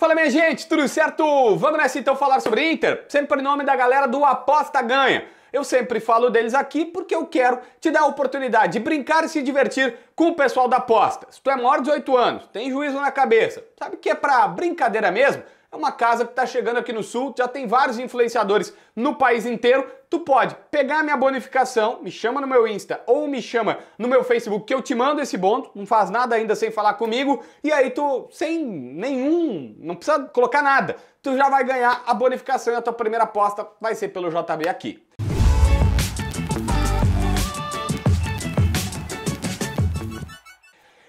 Fala minha gente, tudo certo? Vamos nessa então falar sobre Inter, sempre em nome da galera do Aposta Ganha. Eu sempre falo deles aqui porque eu quero te dar a oportunidade de brincar e se divertir com o pessoal da aposta. Se tu é maior de 18 anos, tem juízo na cabeça, sabe que é pra brincadeira mesmo? É uma casa que está chegando aqui no sul, já tem vários influenciadores no país inteiro. Tu pode pegar minha bonificação, me chama no meu Insta ou me chama no meu Facebook que eu te mando esse bônus, não faz nada ainda sem falar comigo, e aí tu sem nenhum, não precisa colocar nada. Tu já vai ganhar a bonificação e a tua primeira aposta vai ser pelo JB aqui.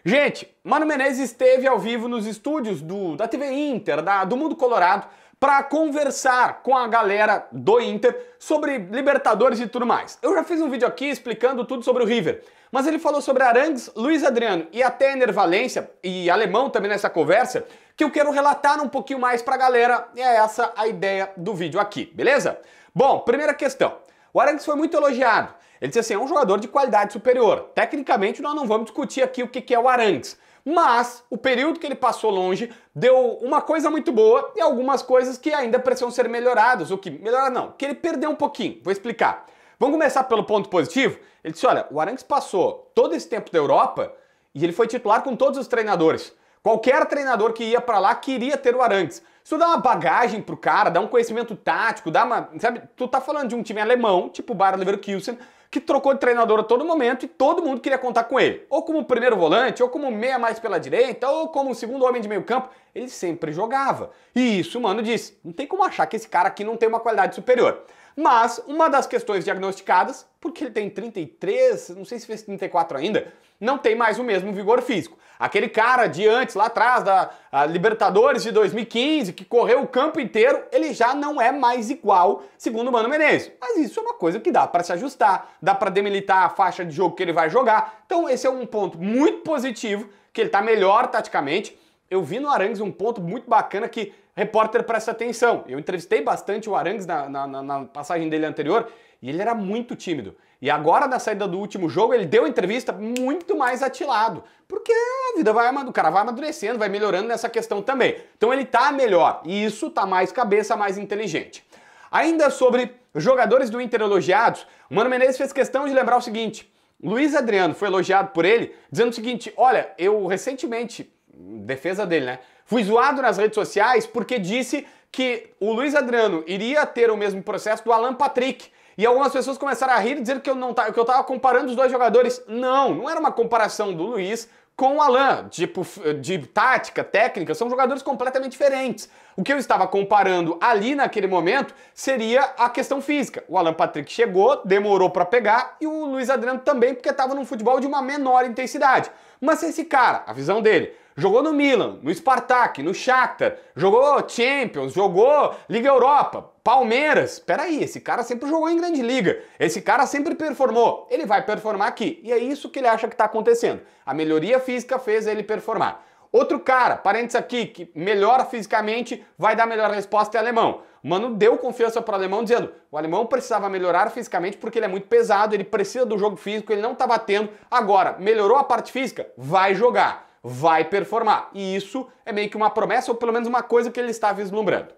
Gente, Mano Menezes esteve ao vivo nos estúdios do, da TV Inter, da, do Mundo Colorado, para conversar com a galera do Inter sobre Libertadores e tudo mais. Eu já fiz um vídeo aqui explicando tudo sobre o River, mas ele falou sobre Arangues, Luiz Adriano e até Enervalência e Alemão também nessa conversa, que eu quero relatar um pouquinho mais para a galera e é essa a ideia do vídeo aqui, beleza? Bom, primeira questão. O Arangues foi muito elogiado. Ele disse assim: é um jogador de qualidade superior. Tecnicamente, nós não vamos discutir aqui o que é o Arangues. Mas o período que ele passou longe deu uma coisa muito boa e algumas coisas que ainda precisam ser melhoradas. O que melhorar não, que ele perdeu um pouquinho. Vou explicar. Vamos começar pelo ponto positivo? Ele disse: olha, o Arangues passou todo esse tempo da Europa e ele foi titular com todos os treinadores. Qualquer treinador que ia para lá queria ter o Arantes. Isso dá uma bagagem pro cara, dá um conhecimento tático, dá uma, sabe, tu tá falando de um time alemão, tipo o Bayer Leverkusen, que trocou de treinador a todo momento e todo mundo queria contar com ele. Ou como primeiro volante, ou como meia mais pela direita, ou como segundo homem de meio campo ele sempre jogava. E isso, mano, disse: não tem como achar que esse cara aqui não tem uma qualidade superior. Mas uma das questões diagnosticadas, porque ele tem 33, não sei se fez 34 ainda, não tem mais o mesmo vigor físico. Aquele cara de antes, lá atrás, da Libertadores de 2015, que correu o campo inteiro, ele já não é mais igual, segundo o Mano Menezes. Mas isso é uma coisa que dá para se ajustar, dá para demilitar a faixa de jogo que ele vai jogar. Então esse é um ponto muito positivo, que ele está melhor taticamente, eu vi no Arangues um ponto muito bacana que repórter presta atenção. Eu entrevistei bastante o Arangues na, na, na, passagem dele anterior e ele era muito tímido. E agora, na saída do último jogo, ele deu entrevista muito mais atilado. Porque a vida vai, o cara vai amadurecendo, vai melhorando nessa questão também. Então ele tá melhor. E isso tá mais cabeça, mais inteligente. Ainda sobre jogadores do Inter elogiados, o Mano Menezes fez questão de lembrar o seguinte. Luiz Adriano foi elogiado por ele, dizendo o seguinte: olha, eu recentemente defesa dele, né? Fui zoado nas redes sociais porque disse que o Luiz Adriano iria ter o mesmo processo do Alan Patrick. E algumas pessoas começaram a rir dizendo que eu não que eu tava comparando os dois jogadores. Não, não era uma comparação do Luiz com o Alain. Tipo, de tática, técnica, são jogadores completamente diferentes. O que eu estava comparando ali naquele momento seria a questão física. O Alan Patrick chegou, demorou para pegar e o Luiz Adriano também, porque estava num futebol de uma menor intensidade. Mas esse cara, a visão dele, jogou no Milan, no Spartak, no Shakhtar, jogou Champions, jogou Liga Europa, Palmeiras, peraí, esse cara sempre jogou em grande liga, esse cara sempre performou, ele vai performar aqui. E é isso que ele acha que está acontecendo. A melhoria física fez ele performar. Outro cara, parênteses aqui, que melhora fisicamente, vai dar melhor resposta é alemão. Mano deu confiança para o alemão, dizendo o alemão precisava melhorar fisicamente porque ele é muito pesado, ele precisa do jogo físico, ele não está batendo. Agora, melhorou a parte física? Vai jogar, vai performar. E isso é meio que uma promessa, ou pelo menos uma coisa que ele está vislumbrando.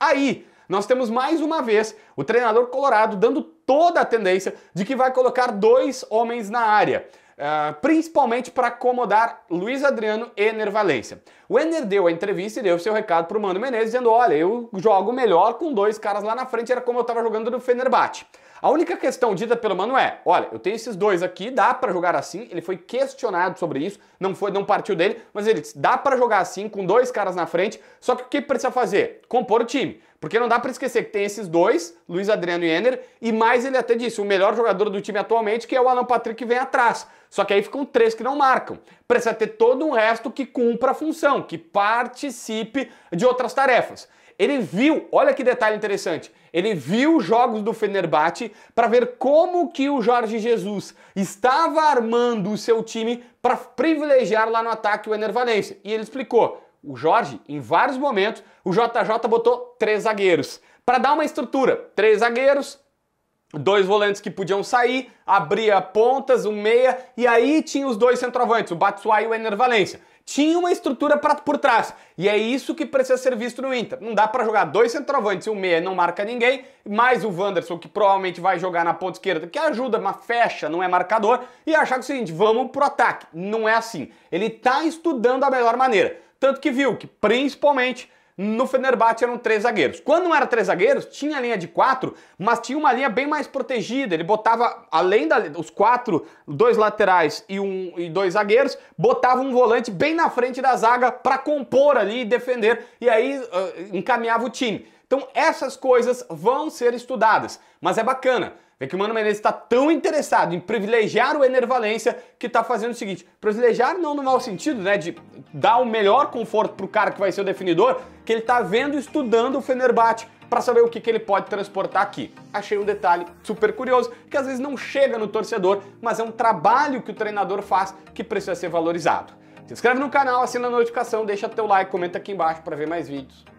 Aí, nós temos mais uma vez o treinador colorado dando toda a tendência de que vai colocar dois homens na área. Uh, principalmente para acomodar Luiz Adriano e Ener Valência. O Ener deu a entrevista e deu seu recado para o Mano Menezes, dizendo: Olha, eu jogo melhor com dois caras lá na frente, era como eu estava jogando no Fenerbahçe. A única questão dita pelo Mano é: olha, eu tenho esses dois aqui, dá para jogar assim. Ele foi questionado sobre isso, não foi, não partiu dele, mas ele disse: dá para jogar assim com dois caras na frente. Só que o que precisa fazer? Compor o time. Porque não dá para esquecer que tem esses dois, Luiz Adriano e Enner, e mais ele até disse, o melhor jogador do time atualmente, que é o Alan Patrick, que vem atrás. Só que aí ficam três que não marcam. Precisa ter todo um resto que cumpra a função, que participe de outras tarefas. Ele viu, olha que detalhe interessante, ele viu jogos do Fenerbahçe para ver como que o Jorge Jesus estava armando o seu time para privilegiar lá no ataque o Enner Valencia. E ele explicou: o Jorge, em vários momentos, o JJ botou três zagueiros para dar uma estrutura. Três zagueiros, dois volantes que podiam sair, abria pontas, um meia, e aí tinha os dois centroavantes, o Batsuai e o Ener Tinha uma estrutura pra, por trás. E é isso que precisa ser visto no Inter. Não dá para jogar dois centroavantes e um meia não marca ninguém, mais o Wanderson, que provavelmente vai jogar na ponta esquerda, que ajuda, mas fecha, não é marcador, e achar que é o seguinte, vamos pro ataque. Não é assim. Ele tá estudando a melhor maneira. Tanto que viu que, principalmente, no Fenerbahçe eram três zagueiros. Quando não era três zagueiros, tinha a linha de quatro, mas tinha uma linha bem mais protegida. Ele botava, além dos quatro, dois laterais e, um, e dois zagueiros, botava um volante bem na frente da zaga para compor ali e defender, e aí uh, encaminhava o time. Então essas coisas vão ser estudadas, mas é bacana ver que o Mano Menezes está tão interessado em privilegiar o Enervalência que está fazendo o seguinte, privilegiar não no mau sentido, né, de dar o melhor conforto para o cara que vai ser o definidor, que ele está vendo e estudando o Fenerbahçe para saber o que, que ele pode transportar aqui. Achei um detalhe super curioso, que às vezes não chega no torcedor, mas é um trabalho que o treinador faz que precisa ser valorizado. Se inscreve no canal, assina a notificação, deixa teu like, comenta aqui embaixo para ver mais vídeos.